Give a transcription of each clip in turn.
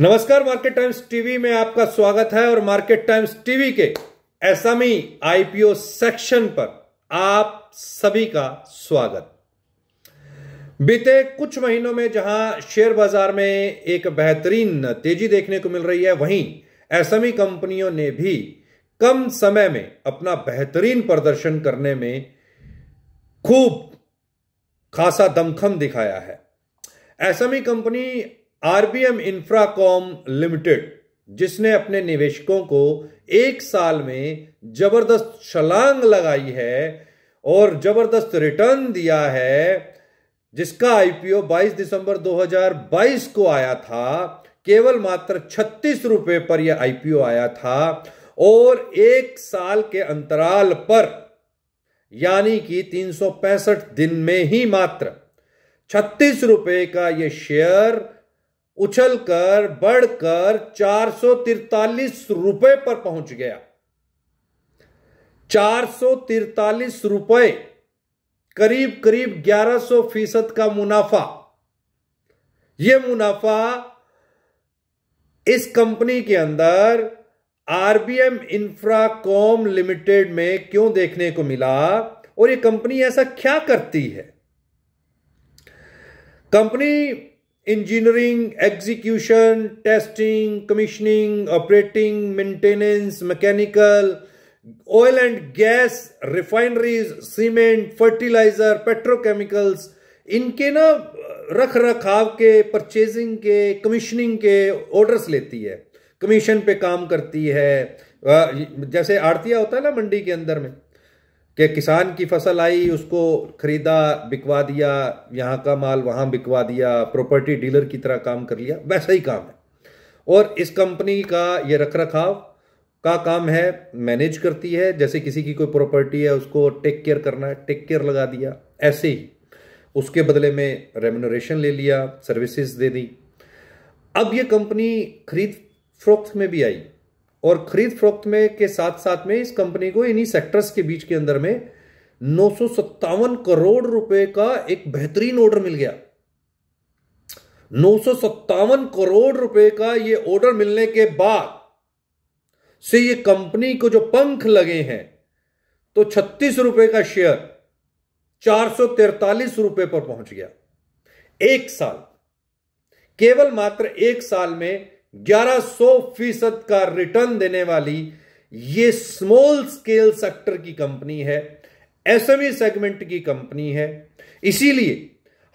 नमस्कार market Times TV में आपका स्वागत है और मार्केट टाइम्स टीवी के एसएमई आईपीओ सेक्शन पर आप सभी का स्वागत बीते कुछ महीनों में जहां शेयर बाजार में एक बेहतरीन तेजी देखने को मिल रही है वहीं एसएमई कंपनियों ने भी कम समय में अपना बेहतरीन प्रदर्शन करने में खूब खासा दमखम दिखाया है SME company RBM Infracom Limited जिसने अपने निवेशकों को एक साल में जबरदस्त छलांग लगाई है और जबरदस्त रिटर्न दिया है जिसका आईपीओ 22 दिसंबर 2022 को आया था केवल मात्र छत्तीस रुपए पर यह आईपीओ आया था और एक साल के अंतराल पर यानी कि तीन दिन में ही मात्र छत्तीस रुपए का यह शेयर उछलकर बढ़कर चार रुपए पर पहुंच गया चार रुपए करीब करीब 1100 फीसद का मुनाफा यह मुनाफा इस कंपनी के अंदर आरबीएम इंफ्राकॉम लिमिटेड में क्यों देखने को मिला और यह कंपनी ऐसा क्या करती है company engineering execution testing commissioning operating maintenance mechanical oil and gas refineries cement fertiliser petrochemicals इनके ना रख रखाव के परचेजिंग के कमीशनिंग के ऑर्डर्स लेती है कमीशन पे काम करती है जैसे आड़तिया होता है ना मंडी के अंदर में कि किसान की फसल आई उसको खरीदा बिकवा दिया यहाँ का माल वहाँ बिकवा दिया प्रॉपर्टी डीलर की तरह काम कर लिया वैसा ही काम है और इस कंपनी का ये रख रखाव का काम है मैनेज करती है जैसे किसी की कोई प्रॉपर्टी है उसको टेक केयर करना है टेक केयर लगा दिया ऐसे ही उसके बदले में रेमोनोरेशन ले लिया सर्विसेज दे दी अब ये कंपनी खरीद फरोख्त में भी आई और खरीद फरोख्त में के साथ साथ में इस कंपनी को इन्हीं सेक्टर्स के बीच के अंदर में नौ करोड़ रुपए का एक बेहतरीन ऑर्डर मिल गया नौ करोड़ रुपए का ये ऑर्डर मिलने के बाद से ये कंपनी को जो पंख लगे हैं तो छत्तीस रुपए का शेयर चार सौ रुपए पर पहुंच गया एक साल केवल मात्र एक साल में 1100 फीसद का रिटर्न देने वाली ये स्मॉल स्केल सेक्टर की कंपनी है एसएमई सेगमेंट e की कंपनी है इसीलिए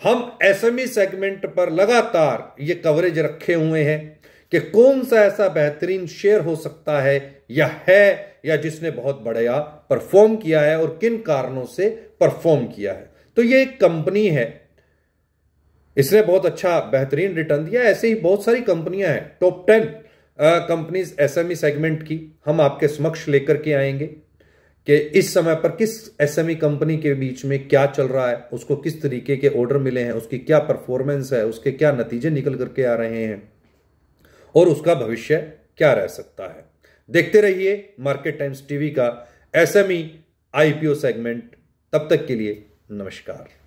हम एसएमई सेगमेंट e पर लगातार ये कवरेज रखे हुए हैं कि कौन सा ऐसा बेहतरीन शेयर हो सकता है या है या जिसने बहुत बढ़िया परफॉर्म किया है और किन कारणों से परफॉर्म किया है तो ये एक कंपनी है इसने बहुत अच्छा बेहतरीन रिटर्न दिया ऐसे ही बहुत सारी कंपनियां हैं top ten companies SME segment की हम आपके समक्ष लेकर के आएंगे कि इस समय पर किस एसएमई कंपनी e के बीच में क्या चल रहा है उसको किस तरीके के ऑर्डर मिले हैं उसकी क्या परफॉर्मेंस है उसके क्या नतीजे निकल करके आ रहे हैं और उसका भविष्य क्या रह सकता है देखते रहिए मार्केट टाइम्स टीवी का एसएमई आईपीओ सेगमेंट तब तक के लिए नमस्कार